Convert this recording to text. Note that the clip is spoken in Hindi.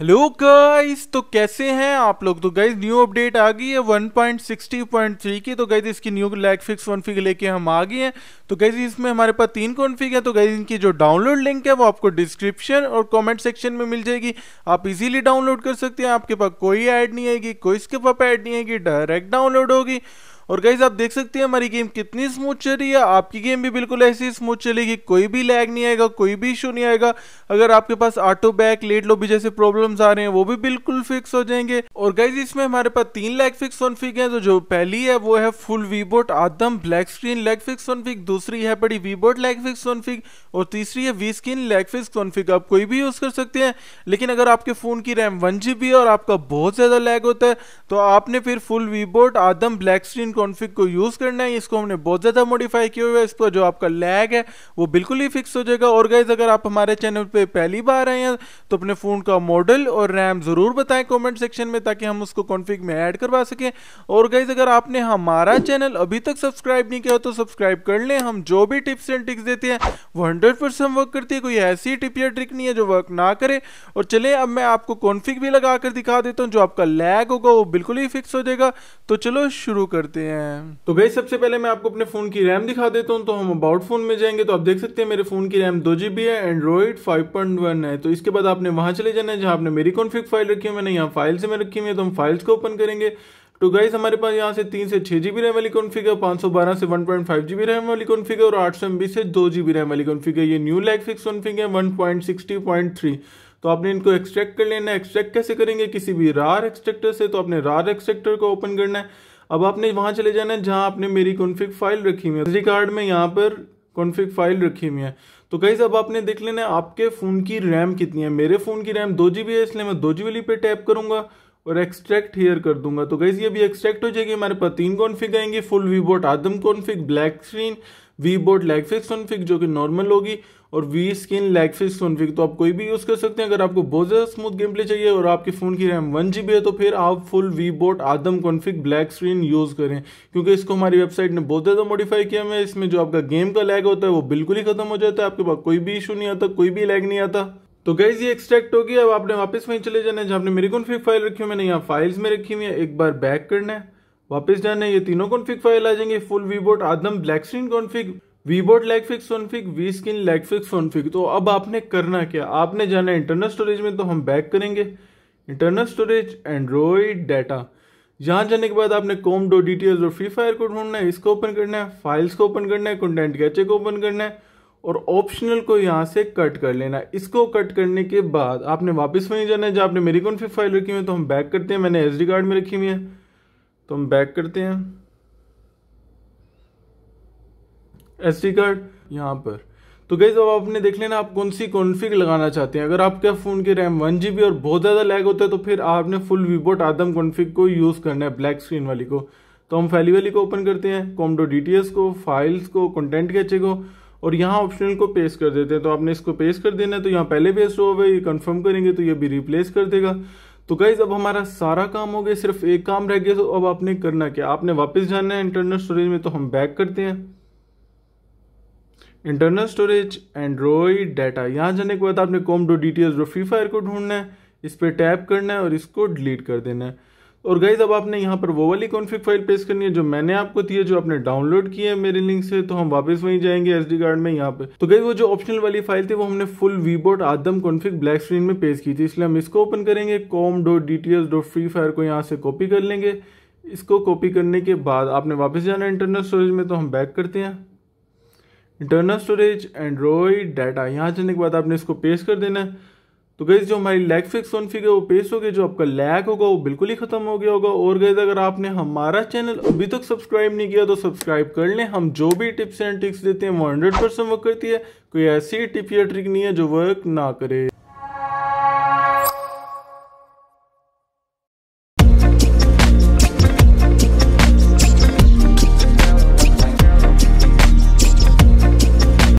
हेलो गाइस तो कैसे हैं आप लोग तो गाइस न्यू अपडेट आ गई है 1.60.3 की तो गाइस इसकी new lag fix one config लेके हम आ गए हैं तो गाइस इसमें हमारे पास तीन कॉन्फ़िग है तो गाइस इनकी जो डाउनलोड लिंक है वो आपको डिस्क्रिप्शन और कमेंट सेक्शन में मिल जाएगी आप इजीली डाउनलोड कर सकते हैं आपके पास कोई ऐड नहीं आएगी कोई इसके पास ऐड नहीं आएगी डायरेक्ट डाउनलोड होगी और गाइज आप देख सकते हैं हमारी गेम कितनी स्मूथ चल रही है आपकी गेम भी बिल्कुल ऐसी स्मूथ चलेगी कोई भी लैग नहीं आएगा कोई भी इशू नहीं आएगा अगर आपके पास ऑटो बैक लेट भी जैसे प्रॉब्लम्स आ रहे हैं वो भी बिल्कुल फिक्स हो जाएंगे और गाइज इसमें हमारे पास तीन लैग फिक्स वन फिक है तो जो पहली है वो है फुल वीबोट आदम black screen lag fix one फिक दूसरी है बड़ी वीबोट लेग फिक्स वन फिक और तीसरी है V screen lag fix one फिक आप कोई भी यूज कर सकते हैं लेकिन अगर आपके फोन की रैम वन जी और आपका बहुत ज्यादा लैग होता है तो आपने फिर फुल वीबोट आदम ब्लैक स्क्रीन को कॉन्फ़िग को यूज़ करना है इसको हमने बहुत ज़्यादा मॉडिफाई किया हुआ है इसका जो आपका लैग है वो बिल्कुल ही फिक्स हो जाएगा और गाइज अगर आप हमारे चैनल पर पहली बार आए हैं तो अपने फ़ोन का मॉडल और रैम ज़रूर बताएं कॉमेंट सेक्शन में ताकि हम उसको कॉन्फ़िग में ऐड करवा सकें और गाइज अगर आपने हमारा चैनल अभी तक सब्सक्राइब नहीं किया तो सब्सक्राइब कर लें हम जो भी टिप्स एंड ट्रिक्स देते हैं वो हंड्रेड परसेंट वर्क करती है कोई ऐसी टिप या ट्रिक नहीं है जो वर्क ना करे और चले अब मैं आपको कॉन्फ़िग भी लगा कर दिखा देता हूँ जो आपका लैग होगा वो बिल्कुल ही फिक्स हो जाएगा तो चलो शुरू करते हैं सकते हैं तो गई सबसे पहले मैं आपको अपने फोन की रैम दिखा देता हूँ तो हम अबाउट फोन में जाएंगे तो आप देख सकते हैं मेरे फोन की रैम दो जीबी है एंड्रॉइड फाइव पॉइंट वन है तो इसके बाद आपने वहां चले जाना है जहां आपने मेरी कॉन्फिक फाइल रखी है मैंने यहाँ फाइल्स में रखी हुई है तो हम फाइल्स को ओपन करेंगे तो गाइस हमारे पास यहाँ से तीन से छह जीबी रैम वाली कॉन्फ़िग है पांच सौ बारह से one point five GB RAM वाली कॉन्फ़िग है और आठ सौ एमबी से दो जीबी रैम वाली कॉन्फ़िग है ये न्यू लैग फिक्स कॉन्फ़िग है one point sixty point three तो आपने इनको एक्सट्रैक्ट कर लेना है एक्सट्रैक्ट कैसे करेंगे किसी भी रार एक्सट्रैक्टर से तो आपने रार एक्सट्रैक्टर को ओपन करना है अब आपने वहाँ चले जाना है जहाँ आपने मेरी कॉन्फ़िग फाइल रखी हुई है कार्ड में यहाँ पर कॉन्फ़िग फाइल रखी हुई है तो कई अब आपने देख लेना है आपके फ़ोन की रैम कितनी है मेरे फ़ोन की रैम दो जी है इसलिए मैं दो जी वाली पे टैप करूँगा और एक्सट्रैक्ट हेयर कर दूंगा तो गई ये भी एक्सट्रैक्ट हो जाएगी हमारे पास तीन कॉन्फ़िग आएंगे फुल वीबोट आदम config black screen V board lag fix config जो कि नॉर्मल होगी और V skin lag fix config तो आप कोई भी यूज़ कर सकते हैं अगर आपको बहुत ज़्यादा स्मूथ गेम प्ले चाहिए और आपके फ़ोन की रैम वन जी है तो फिर आप फुल वी बोर्ड आदम कॉन्फिक ब्लैक स्क्रीन यूज़ करें क्योंकि इसको हमारी वेबसाइट ने बहुत ज़्यादा मॉडिफाई किया है इसमें जो आपका गेम का लैग होता है वो बिल्कुल ही खत्म हो जाता है आपके पास कोई भी इशू नहीं आता कोई भी लैग नहीं आता तो गैस ये एक्सट्रैक्ट होगी अब आपने वापस वहीं चले जाना है जहाँ आपने मेरी कॉन्फिक फाइल रखी हुई मैंने यहाँ फाइल्स में रखी हुई है एक बार बैक करना है वापस जाना है ये तीनों कॉन्फ़िग फाइल आ जाएंगे फुल वीबोट आदम ब्लैक स्क्रीन कॉन्फ़िग वीबोट lag fix config V skin lag fix config तो अब आपने करना क्या आपने जाना है इंटरनल स्टोरेज में तो हम बैक करेंगे इंटरनल स्टोरेज एंड्रॉयड डाटा यहाँ जाने के बाद आपने कॉम डो डिटेल्स और फ्री फायर को ढूंढना है इसको ओपन करना है फाइल्स को ओपन करना है कंटेंट कैचे को ओपन करना है और ऑप्शनल को यहाँ से कट कर लेना है इसको कट करने के बाद आपने वापस वहीं जाना है जहाँ आपने मेरी कॉन्फ़िग फाइल रखी हुई है तो हम बैक करते हैं मैंने एस कार्ड में रखी हुई है तो हम बैक करते हैं एस कार्ड यहाँ पर तो गई अब आपने देख लेना आप कौन सी कॉन्फ़िग लगाना चाहते हैं अगर आपके फ़ोन के रैम वन जी और बहुत ज़्यादा लैग होता है तो फिर आपने फुल वीबोट आदम कॉन्फ़िग को यूज़ करना है ब्लैक स्क्रीन वाली को तो हम फैली वाली को ओपन करते हैं कॉमडो डी को फाइल्स को कंटेंट कैचे को और यहाँ ऑप्शनल को पेस्ट कर देते हैं तो आपने इसको पेस्ट कर देना है तो यहाँ पहले पेस्ट हुआ हुआ ये कन्फर्म करेंगे तो ये भी रिप्लेस कर देगा तो गाइज अब हमारा सारा काम हो गया सिर्फ एक काम रह गया तो अब आपने करना क्या आपने वापस जाना है इंटरनल स्टोरेज में तो हम बैक करते हैं इंटरनल स्टोरेज एंड्रॉइड डाटा यहाँ जाने के बाद आपने कॉम डो डिटेल्स डो फ्री फायर को ढूंढना है इस पर टैप करना है और इसको डिलीट कर देना है और गाइज अब आपने यहाँ पर वो वाली कॉन्फ़िग फाइल पेश करनी है जो मैंने आपको दी है जो आपने डाउनलोड की है मेरे लिंक से तो हम वापस वहीं जाएंगे एसडी कार्ड में यहाँ पे तो गई वो जो ऑप्शनल वाली फाइल थी वो हमने फुल वीबोट आदम कॉन्फ़िग ब्लैक स्क्रीन में पेश की थी इसलिए हम इसको ओपन करेंगे com dot D T S dot Free Fire को यहाँ से कॉपी कर लेंगे इसको कॉपी करने के बाद आपने वापस जाना है इंटरनल स्टोरेज में तो हम बैक करते हैं इंटरनल स्टोरेज एंड्रॉयड डाटा यहाँ जाने के बाद आपने इसको पेश कर देना है तो गई जो हमारी लैग फिक्स ऑन फिगर वो पेश हो गई जो आपका लैग होगा वो बिल्कुल ही खत्म हो गया होगा और गई अगर आपने हमारा चैनल अभी तक सब्सक्राइब नहीं किया तो सब्सक्राइब कर लें हम जो भी टिप्स एंड ट्रिक्स देते हैं वो हंड्रेड परसेंट वर्क करती है कोई ऐसी टिप या ट्रिक नहीं है जो वर्क ना करे